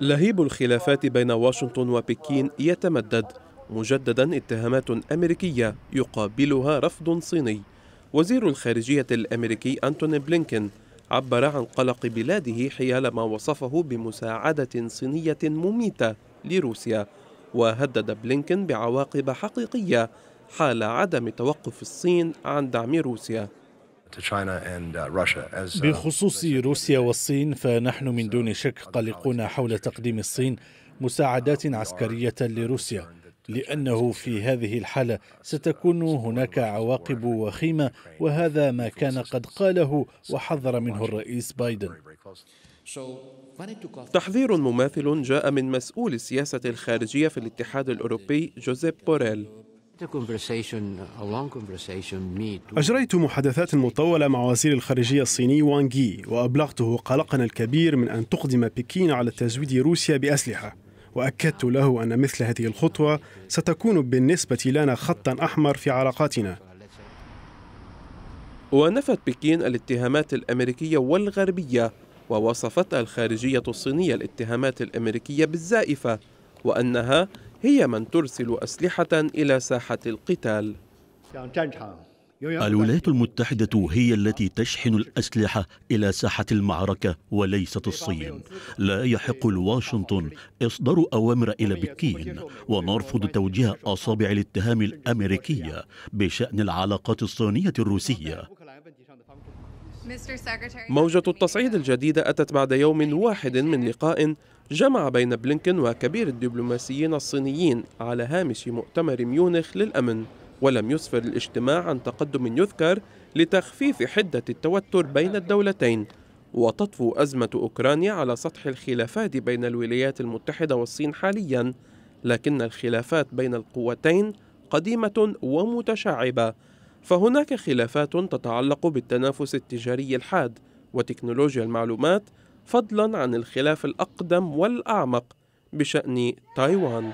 لهيب الخلافات بين واشنطن وبكين يتمدد مجددا اتهامات أمريكية يقابلها رفض صيني وزير الخارجية الأمريكي أنتوني بلينكين عبر عن قلق بلاده حيال ما وصفه بمساعدة صينية مميتة لروسيا وهدد بلينكين بعواقب حقيقية حال عدم توقف الصين عن دعم روسيا Uh, uh, بخصوص روسيا والصين فنحن من دون شك قلقون حول تقديم الصين مساعدات عسكريه لروسيا لانه في هذه الحاله ستكون هناك عواقب وخيمه وهذا ما كان قد قاله وحذر منه الرئيس بايدن تحذير مماثل جاء من مسؤول السياسه الخارجيه في الاتحاد الاوروبي جوزيب بوريل أجريت محادثات مطولة مع وزير الخارجية الصيني وان جي وأبلغته قلقنا الكبير من أن تقدم بكين على تزويد روسيا بأسلحة وأكدت له أن مثل هذه الخطوة ستكون بالنسبة لنا خطا أحمر في علاقاتنا ونفت بكين الاتهامات الأمريكية والغربية ووصفت الخارجية الصينية الاتهامات الأمريكية بالزائفة وأنها هي من ترسل أسلحة إلى ساحة القتال الولايات المتحدة هي التي تشحن الأسلحة إلى ساحة المعركة وليست الصين لا يحق لواشنطن إصدار أوامر إلى بكين ونرفض توجيه أصابع الاتهام الأمريكية بشأن العلاقات الصينية الروسية موجة التصعيد الجديدة أتت بعد يوم واحد من لقاء جمع بين بلينكن وكبير الدبلوماسيين الصينيين على هامش مؤتمر ميونخ للأمن ولم يسفر الاجتماع عن تقدم يذكر لتخفيف حدة التوتر بين الدولتين وتطفو أزمة أوكرانيا على سطح الخلافات بين الولايات المتحدة والصين حالياً لكن الخلافات بين القوتين قديمة ومتشعبة فهناك خلافات تتعلق بالتنافس التجاري الحاد وتكنولوجيا المعلومات فضلا عن الخلاف الأقدم والأعمق بشأن تايوان